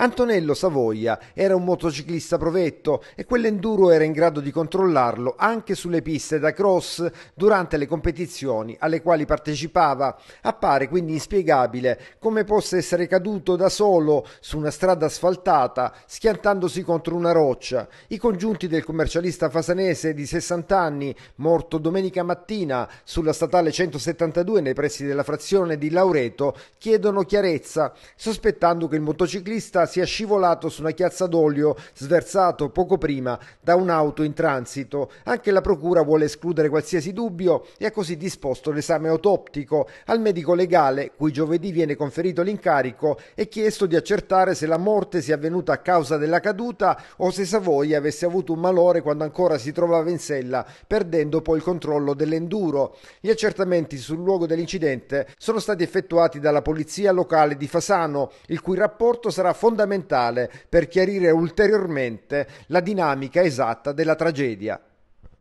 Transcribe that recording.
Antonello Savoia era un motociclista provetto e quell'enduro era in grado di controllarlo anche sulle piste da cross durante le competizioni alle quali partecipava. Appare quindi inspiegabile come possa essere caduto da solo su una strada asfaltata schiantandosi contro una roccia. I congiunti del commercialista fasanese di 60 anni, morto domenica mattina sulla statale 172 nei pressi della frazione di Laureto, chiedono chiarezza, sospettando che il motociclista sia scivolato su una chiazza d'olio sversato poco prima da un'auto in transito. Anche la procura vuole escludere qualsiasi dubbio e ha così disposto l'esame autoptico al medico legale, cui giovedì viene conferito l'incarico, è chiesto di accertare se la morte sia avvenuta a causa della caduta o se Savoia avesse avuto un malore quando ancora si trovava in sella, perdendo poi il controllo dell'enduro. Gli accertamenti sul luogo dell'incidente sono stati effettuati dalla polizia locale di Fasano, il cui rapporto sarà fondamentale fondamentale per chiarire ulteriormente la dinamica esatta della tragedia.